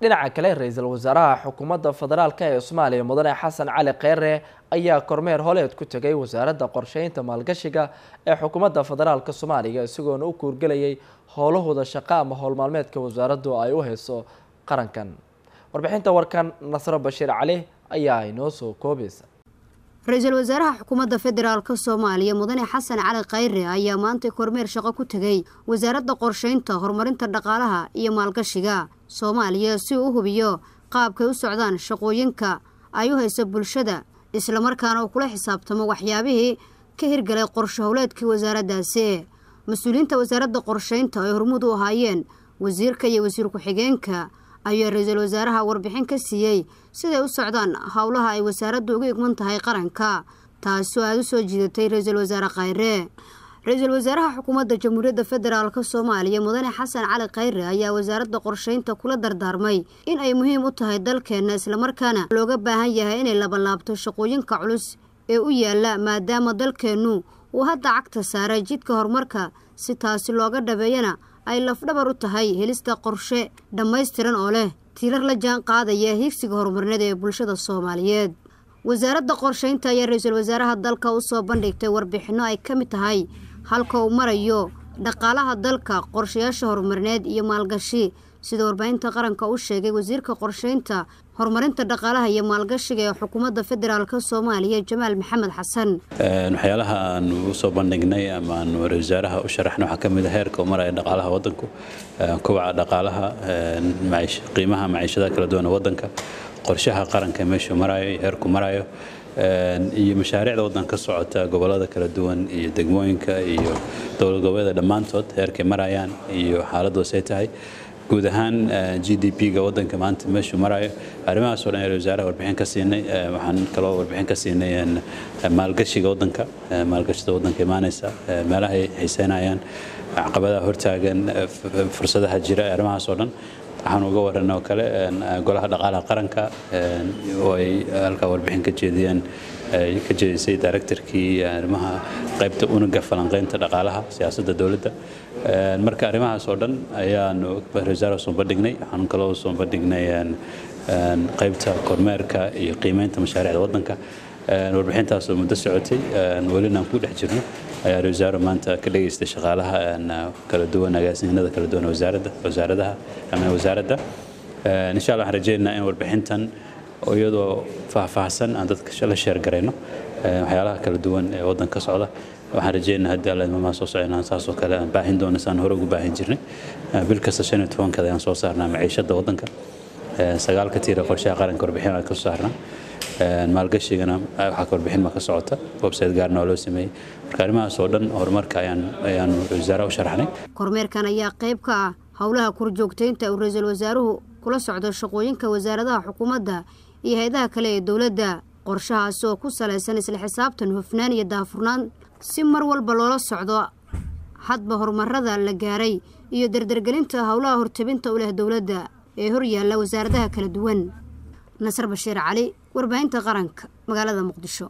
dhinaca kale ra-iisul wasaaraha xukuumadda federaalk ee soomaaliya mudane xasan cali kheyre ayaa kormeer holeed ku tegay wasaaradda qorsheynta maalgashiga ee xukuumadda federaalka soomaaliya isagoona u kuurgelayay howlahooda shaqo ama howlmaalmeedka wasaaraddu ay u hayso qarankan warbixinta warkan nasro bashiir cali ayaa inoo soo koobaysa ra-iisul wasaaraha xukuumadda federaalka soomaaliya mudane xasan cali khayre ayaa maanta kormeer shaqo ku tegey wasaaradda qorshaynta horumarinta dhaqaalaha iyo maalgashiga soomaaliya si uu u hubiyo qaabkay u socdaan shaqooyinka ay u hayso bulshada islamarkaana uu kula xisaabtamo waxyaabihii ka hirgalay qorsho howleedkii wasaaraddaasi mas-uuliyiinta wasaaradda qorshaynta ay hormuud u ahaayeen wasiirka iyo wasiir ku-xigeenka ayaa ra-iisul wasaaraha warbixin ka siiyey siday u socdaan howlaha ay wasaaraddu uga igman tahay qaranka taasoo aada u soo jiidatay ra-iisul wasaare khayre ra-iisul wasaaraha xukuumadda jamhuuriyadda federaalka soomaaliya mudane xasan cali khayre ayaa wasaaradda qorshaynta kula dardaarmay in ay muhiim u tahay dalkeenna islamarkaana looga baahan yahay inay labanlaabto shaqooyinka culus ee u yaalla maadaama dalkeennu uu hadda cagta saaray jidka horumarka si taasi looga dhabeeyana ay lafdhabar u tahay helista qorshe dhammaystiran oo leh tirar la jaan qaadaya higsiga horumarnida ee bulshada soomaaliyeed wasaaradda qorshaynta ayaa ra-iisul wasaaraha dalka u soo bandhigtay warbixinno ay ka mid tahay halka uu marayo dhaqaalaha dalka qorshayaasha horumarineed iyo maalgashi sida warbaahinta qaranka u sheegay wasiirka qorsheynta horumarinta dhaqaalaha iyo maalgashiga ee xukuumadda federaalka soomaaliya jamaal maxamed xasan waxyaalaha aanu usoo bandhignay ama aanu ra-isul wasaaraha u sharaxnay waxaa ka mid a ah heerka u maraya dhaqaalaha waddanku kobaca dhaqaalaha qiimaha maciishadaha kala duwan ee qorshaha qaranka meeshuu maraayo iyo heerku maraayo iyo mashaariicda waddanka ka socota gobolada kala duwan iyo degmooyinka iyo dowlad goboleeda dhammaantood heerkay marayaan iyo xaaladdaas ay tahay guud ahaan eh, g d p-ga wadanka maanta meeshuu marayo arrimahaasoo dhan wasaaraha warbixin ka siinay eh, waxaan kaloo warbixin ka siinay eh, maalgashiga wadanka maalgashida wadanka imaanaysa meelahay xiiseynayaan caqabadaha hortaagan fursadaha jira arrimahaas dhan waxaan uga waran oo kale golaha dhaqaalaha qaranka oo ay halkaa warbixin ka jeediyeen ka jeedisay directorkii arrimaha qaybta unuga falanqaynta dhaqaalaha siyaasadda dowladda marka arrimahaas oo dhan ayaanu resaar soo bandhignay waxaan kaloo soo qaybta kormeerka iyo qiimaynta mashaariicda waddanka warbixintaas oo muddo socotay welina ku dhex jirno ayaa ra wasaaru maanta ka dhagaysta shaqaalaha kala duwan agaasinyahannada kala duwan wasaaradaha ama wasaaradda insha allah waxaan rajaynaynaa in warbixintan iyadoo faahfaahsan aan dadka la sheergarayno waxyaalaha kala duwan ee waddan ka socda waxaan rajaynaynaa haddii alla imamaa soo soconaan saasoo kale aan baahin doono saan hore ugu baahin jirnay bil kasta shan iyo tobankada ayaan soo saarnaa maciishadda waddanka sagaalka tiira qorshaha qaranka warbixin aan ka soo saarnaa maalgashigana waxaa ka warbixin ma ka socota website gaarna waa loo sameeyey marka oo dhan horumarka ayaanu wasaaraha u sharaxnay kormeerkan ayaa qayb ka ah howlaha kurjoogtaynta uu ra-iisul wasaaruhu kula socdo shaqooyinka wasaaradaha xukuumadda iyo hay-adaha kale ee dowladda qorshahaasi oo ku salaysan isla xisaabtan hufnaan iyo daafurnaan si mar walba loola socdo hadba horumarada la gaaray iyo dardargelinta howlaha hortebinta u leh dowladda ee hor yaalla wasaaradaha kala duwan nasar bashiir cali warbaahinta qaranka magaalada muqdisho